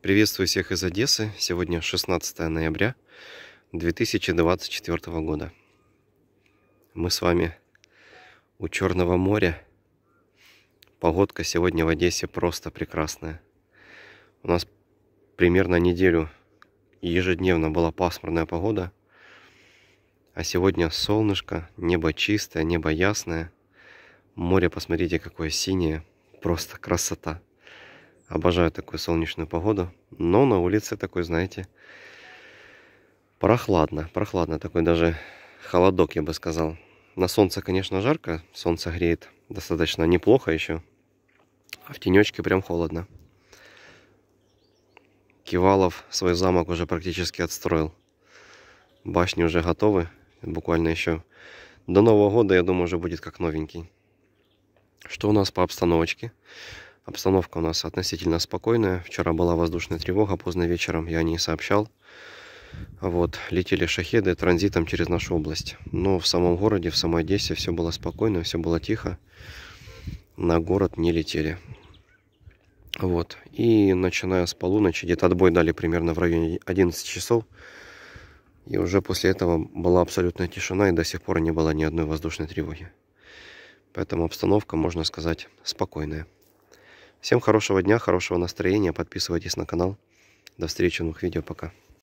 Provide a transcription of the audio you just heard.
Приветствую всех из Одессы. Сегодня 16 ноября 2024 года. Мы с вами у Черного моря. Погодка сегодня в Одессе просто прекрасная. У нас примерно неделю ежедневно была пасмурная погода. А сегодня солнышко, небо чистое, небо ясное. Море, посмотрите, какое синее. Просто красота. Обожаю такую солнечную погоду. Но на улице такой, знаете, прохладно. Прохладно. Такой даже холодок, я бы сказал. На солнце, конечно, жарко. Солнце греет достаточно неплохо еще. А в тенечке прям холодно. Кивалов свой замок уже практически отстроил. Башни уже готовы. Буквально еще до Нового года, я думаю, уже будет как новенький. Что у нас по обстановочке? Обстановка у нас относительно спокойная. Вчера была воздушная тревога, поздно вечером я о ней сообщал. Вот, летели шахеды транзитом через нашу область. Но в самом городе, в самой Одессе все было спокойно, все было тихо. На город не летели. Вот, и начиная с полуночи, где-то отбой дали примерно в районе 11 часов. И уже после этого была абсолютная тишина, и до сих пор не было ни одной воздушной тревоги. Поэтому обстановка, можно сказать, спокойная. Всем хорошего дня, хорошего настроения. Подписывайтесь на канал. До встречи в новых видео. Пока.